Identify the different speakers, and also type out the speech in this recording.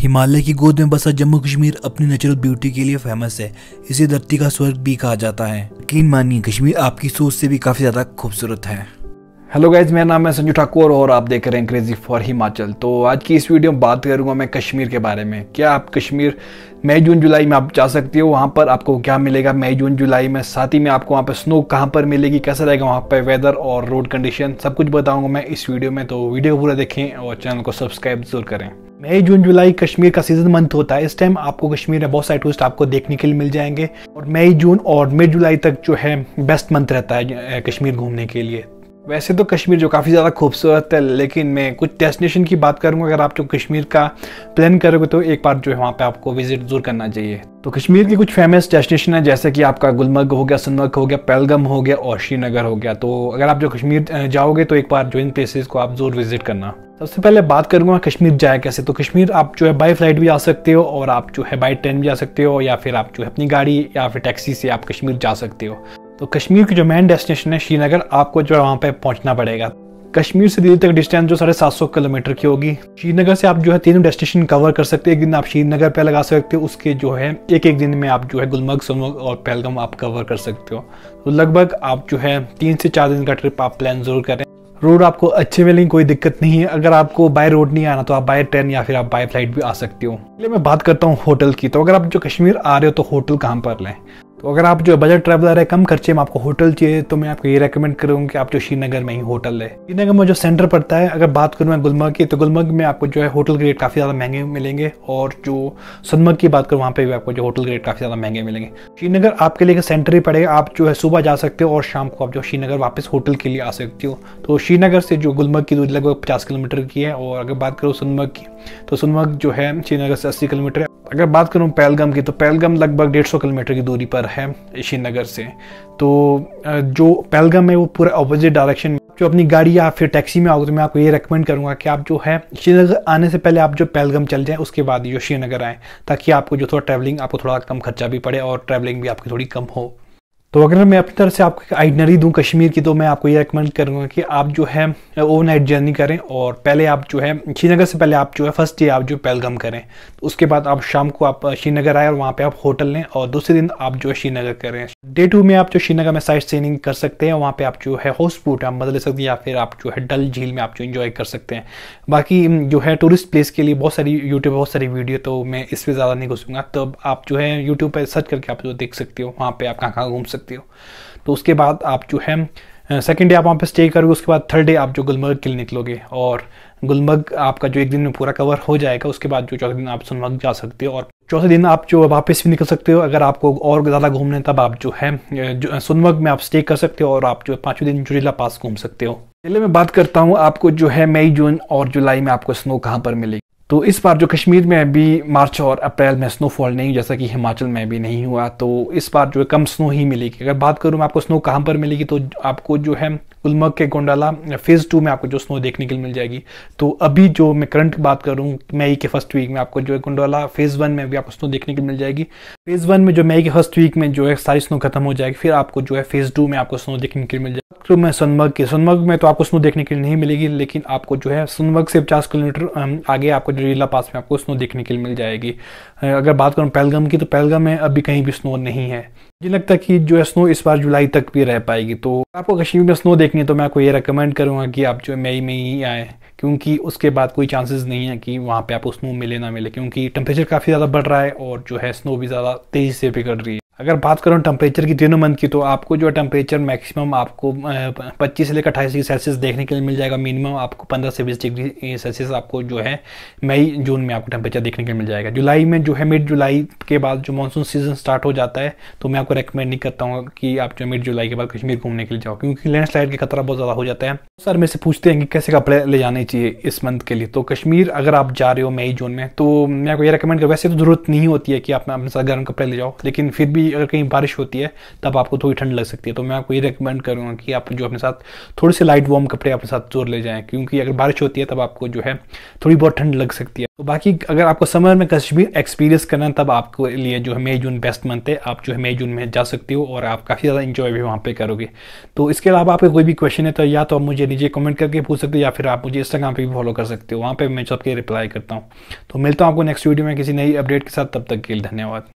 Speaker 1: हिमालय की गोद में बसा जम्मू कश्मीर अपनी नेचुरल ब्यूटी के लिए फेमस है इसे धरती का स्वर्ग भी कहा जाता है यकीन मानिए कश्मीर आपकी सोच से भी काफ़ी ज़्यादा खूबसूरत है हेलो गाइज मेरा नाम है संजू ठाकुर और आप देख रहे हैं क्रेजी फॉर हिमाचल तो आज की इस वीडियो में बात करूंगा मैं कश्मीर के बारे में क्या आप कश्मीर मई जून जुलाई में आप जा सकते हो वहाँ पर आपको क्या मिलेगा मई जून जुलाई में साथ ही में आपको वहाँ पर स्नो कहाँ पर मिलेगी कैसा रहेगा वहाँ पर वेदर और रोड कंडीशन सब कुछ बताऊँगा मैं इस वीडियो में तो वीडियो पूरा देखें और चैनल को सब्सक्राइब जरूर करें मई जून जुलाई कश्मीर का सीजन मंथ होता है इस टाइम आपको कश्मीर में बहुत सारे टूरिस्ट आपको देखने के लिए मिल जाएंगे और मई जून और मई जुलाई तक जो है बेस्ट मंथ रहता है कश्मीर घूमने के लिए वैसे तो कश्मीर जो काफ़ी ज़्यादा खूबसूरत है लेकिन मैं कुछ डेस्टिनेशन की बात करूँगा अगर आप जो कश्मीर का प्लान करोगे तो एक बार जो है वहाँ पे आपको विजिट जरूर करना चाहिए तो कश्मीर के कुछ फेमस डेस्टिनेशन है जैसे कि आपका गुलमर्ग हो गया सनमर्ग हो गया पहलगम हो गया और श्रीनगर हो गया तो अगर आप जो कश्मीर जाओगे तो एक बार जो इन प्लेसेस को आप ज़रूर विजिट करना सबसे पहले बात करूँगा कश्मीर जाए कैसे तो कश्मीर आप जो है बाई फ्लाइट भी जा सकते हो और आप जो है बाई ट्रेन भी जा सकते हो या फिर आप जो है अपनी गाड़ी या फिर टैक्सी से आप कश्मीर जा सकते हो तो कश्मीर की जो मेन डेस्टिनेशन है श्रीनगर आपको जो है वहाँ पर पहुँचना पड़ेगा कश्मीर से दिल्ली तक डिस्टेंस जो साढ़े सात सौ किलोमीटर की होगी श्रीनगर से आप जो है तीनों डेस्टिनेशन कवर कर सकते हैं एक दिन आप श्रीनगर पे लगा सकते हो उसके जो है एक एक दिन में आप जो है गुलमर्ग सोनमर्ग और पहलगाम आप कवर कर सकते हो तो लगभग आप जो है तीन से चार दिन का ट्रिप आप प्लान जरूर करें रोड आपको अच्छे मिलेंगे कोई दिक्कत नहीं है अगर आपको बाय रोड नहीं आना तो आप बाय ट्रेन या फिर आप बाय फ्लाइट भी आ सकते हो पहले मैं बात करता हूँ होटल की तो अगर आप जो कश्मीर आ रहे हो तो होटल कहाँ पर लें तो अगर आप जो बजट ट्रैवलर है कम खर्चे में आपको होटल चाहिए तो मैं आपको ये रेकमेंड करूँ कि आप जो श्रीनगर में ही होटल है श्रीनगर में जो सेंटर पड़ता है अगर बात करूँ मैं गुलमर्ग की तो गुलमर्ग में आपको जो है होटल के रेट काफ़ी ज़्यादा महंगे मिलेंगे और जो सनमर्ग की बात करूँ वहाँ पर भी आपको जो होटल के रेट काफ़ी ज़्यादा महंगे मिलेंगे श्रीनगर आपके लिए सेंटर ही पड़ेगा आप जो है सुबह जा सकते हो और शाम को आप जो श्रीनगर वापस होटल के लिए आ सकते हो तो श्रीनगर से जो गुलमर्ग की दूरी लगभग पचास किलोमीटर की है और अगर बात करूँ सोनमर्ग की तो सोनमर्ग जो है श्रीनगर से अस्सी किलोमीटर है अगर बात करूँ पहलगाम की तो पहलगाम लगभग डेढ़ सौ किलोमीटर की दूरी पर है श्रीनगर से तो जो पहलगाम है वो पूरा अपोजिट डायरेक्शन में जो अपनी गाड़ी या फिर टैक्सी में आओगे तो मैं आपको ये रेकमेंड करूँगा कि आप जो है श्रीनगर आने से पहले आप जो पहलगम चल जाएँ उसके बाद जो श्रीनगर आएँ ताकि आपको जो थोड़ा ट्रैवलिंग आपको थोड़ा कम खर्चा भी पड़े और ट्रैवलिंग भी आपकी थोड़ी कम हो तो अगर मैं अपनी तरफ से आपको एक आइडनरी दूँ कश्मीर की तो मैं आपको ये रिकमेंड करूँगा कि आप जो है ओवरनाइट जर्नी करें और पहले आप जो है श्रीनगर से पहले आप जो है फर्स्ट डे आप जो पहलगाम करें तो उसके बाद आप शाम को आप श्रीनगर आए और वहाँ पे आप होटल लें और दूसरे दिन आप जो है श्रीनगर करें डे टू में आप जो श्रीनगर में साइट सीनिंग कर सकते हैं वहाँ पर आप जो है हाउस बोट आप बदल ले सकते हैं या फिर आप जो है डल झील में आप जो इन्जॉय कर सकते हैं बाकी जो है टूरिस्ट प्लेस के लिए बहुत सारी यूट्यूब बहुत सारी वीडियो तो मैं इस पर ज़्यादा नहीं घुसूँगा तब आप जो है यूट्यूब पर सर्च करके आप जो देख सकते हो वहाँ पर आप कहाँ कहाँ घूम सकते सकते हो तो उसके बाद आप जो है सेकेंड डे आप वहाँ पे स्टे करोगे उसके बाद थर्ड डे आप जो गुलमर्ग के लिए निकलोगे और गुलमर्ग आपका जो एक दिन में पूरा कवर हो जाएगा उसके बाद जो चौथे दिन आप सोनमर्ग जा सकते हो और चौथे दिन आप जो वापस भी निकल सकते हो अगर आपको और ज़्यादा घूमना है तब आप जो है जो सोनमर्ग में आप स्टे कर सकते हो और आप जो पाँचवें दिन जुरीला पास घूम सकते हो पहले मैं बात करता हूँ आपको जो है मई जून और जुलाई में आपको स्नो कहाँ पर मिलेगी तो इस बार जो कश्मीर में अभी मार्च और अप्रैल में स्नोफॉल नहीं जैसा कि हिमाचल में भी नहीं हुआ तो इस बार जो है कम स्नो ही मिलेगी अगर बात करूँ मैं आपको स्नो कहाँ पर मिलेगी तो आपको जो है गुलमर्ग के गोंडाला फेज़ टू में आपको जो स्नो देखने के लिए मिल जाएगी तो अभी जो मैं करंट बात करूँ मई के फर्स्ट वीक में आपको जो है गोंडाला फेज़ वन में भी आपको स्नो देखने के लिए मिल जाएगी फेज़ वन में जो मई के फर्स्ट वीक में जो है सारी स्नो खत्म हो जाएगी फिर आपको जो है फेज़ टू में आपको स्नो देखने के लिए मिल जाएगा तो मैं सोनमर्ग की सोनमर्ग में तो आपको स्नो देखने के लिए नहीं मिलेगी लेकिन आपको जो है सोनमर्ग से पचास किलोमीटर आगे आपको जो रीला पास में आपको स्नो देखने के लिए मिल जाएगी अगर बात करूँ पहलगम की तो पहलगाम में अभी कहीं भी स्नो नहीं है मुझे लगता है कि जो है स्नो इस बार जुलाई तक भी रह पाएगी तो आपको कश्मीर में स्नो देखनी है तो मैं आपको ये रिकमेंड करूँगा कि आप जो है मई में ही आएँ क्योंकि उसके बाद कोई चांसेस नहीं है कि वहाँ पे आपको स्नो मिले ना मिले क्योंकि टेम्परेचर काफ़ी ज़्यादा बढ़ रहा है और जो है स्नो भी ज़्यादा तेजी से बिगड़ रही है अगर बात करूँ टेम्परेचर की तीनों मंथ की तो आपको जो टेम्परेचर मैक्सिमम आपको 25 से लेकर अट्ठाईस डिग्री सेल्सियस देखने के लिए मिल जाएगा मिनिमम आपको 15 से 20 डिग्री सेल्सियस आपको जो है मई जून में आपको टेम्परेचर देखने के लिए मिल जाएगा जुलाई में जो है मिड जुलाई के बाद जो मानसून सीजन स्टार्ट हो जाता है तो मैं आपको रिकमेंड नहीं करता हूँ कि आप जो मिड जुलाई के बाद कश्मीर घूमने के लिए जाओ क्योंकि लैंडस्लाइड का खतरा बहुत ज़्यादा हो जाता है सर मेरे से पूछते हैं कि कैसे कपड़े ले जाने चाहिए इस मंथ के लिए तो कश्मीर अगर आप जा रहे हो मई जून में तो मैं आपको ये रिकमेंड कर वैसे तो ज़रूरत नहीं होती है कि आप अपने साथ गर्म कपड़े ले जाओ लेकिन फिर भी भी अगर कहीं बारिश होती है तब आपको थोड़ी ठंड लग सकती है तो मैं आपको ये रिकमेंड करूँगा कि आप जो अपने साथ थोड़े से लाइट वार्म कपड़े अपने साथ जोर ले जाएँ क्योंकि अगर बारिश होती है तब आपको जो है थोड़ी बहुत ठंड लग सकती है तो बाकी अगर आपको समर में कश्मीर एक्सपीरियंस करना है तब आपके लिए जो है मई जून बेस्ट मंथ है आप जो है मई जून में जा सकते हो और आप काफ़ी ज़्यादा इंजॉय भी वहाँ पे करोगे तो इसके अलावा आपका कोई भी क्वेश्चन है तो या तो आप मुझे नीचे कमेंट करके पूछ सकते हो या फिर आप मुझे इंस्टाग्राम पर भी फॉलो कर सकते हो वहाँ पर मैं सबके रिप्लाई करता हूँ तो मिलता हूँ आपको नेक्स्ट वीडियो में किसी नई अपडेट के साथ तब तक के लिए धन्यवाद